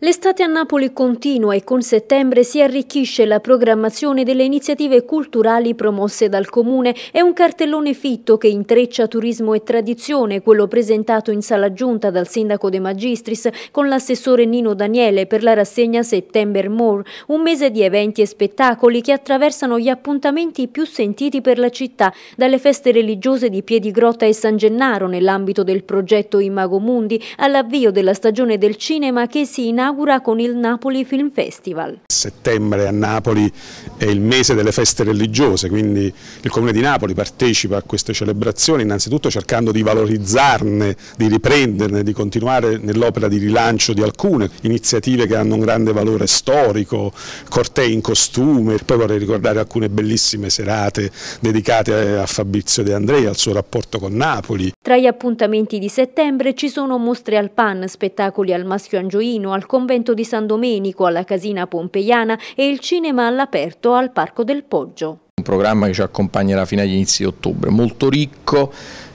L'estate a Napoli continua e con settembre si arricchisce la programmazione delle iniziative culturali promosse dal Comune. È un cartellone fitto che intreccia turismo e tradizione, quello presentato in sala giunta dal sindaco De Magistris con l'assessore Nino Daniele per la rassegna September More, un mese di eventi e spettacoli che attraversano gli appuntamenti più sentiti per la città, dalle feste religiose di Piedigrotta e San Gennaro nell'ambito del progetto Imago Mundi all'avvio della stagione del cinema che si inaugura inaugura con il Napoli Film Festival. Settembre a Napoli è il mese delle feste religiose, quindi il Comune di Napoli partecipa a queste celebrazioni innanzitutto cercando di valorizzarne, di riprenderne, di continuare nell'opera di rilancio di alcune iniziative che hanno un grande valore storico, cortei in costume, poi vorrei ricordare alcune bellissime serate dedicate a Fabrizio De Andrea, al suo rapporto con Napoli. Tra gli appuntamenti di settembre ci sono mostre al PAN, spettacoli al Maschio Angioino, al Comune convento di San Domenico alla Casina Pompeiana e il cinema all'aperto al Parco del Poggio. Un programma che ci accompagnerà fino agli inizi di ottobre, molto ricco,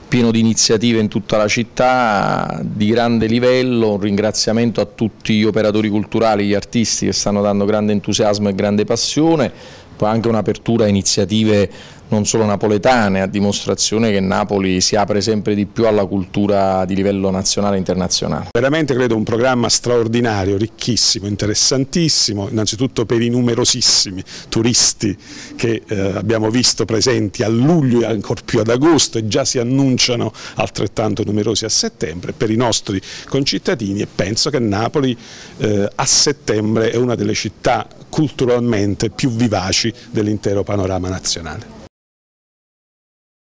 pieno di iniziative in tutta la città, di grande livello, un ringraziamento a tutti gli operatori culturali, gli artisti che stanno dando grande entusiasmo e grande passione, poi anche un'apertura a iniziative non solo napoletane, a dimostrazione che Napoli si apre sempre di più alla cultura di livello nazionale e internazionale. Veramente credo un programma straordinario, ricchissimo, interessantissimo, innanzitutto per i numerosissimi turisti che eh, abbiamo visto presenti a luglio e ancor più ad agosto e già si annunciano altrettanto numerosi a settembre, per i nostri concittadini e penso che Napoli eh, a settembre è una delle città culturalmente più vivaci dell'intero panorama nazionale.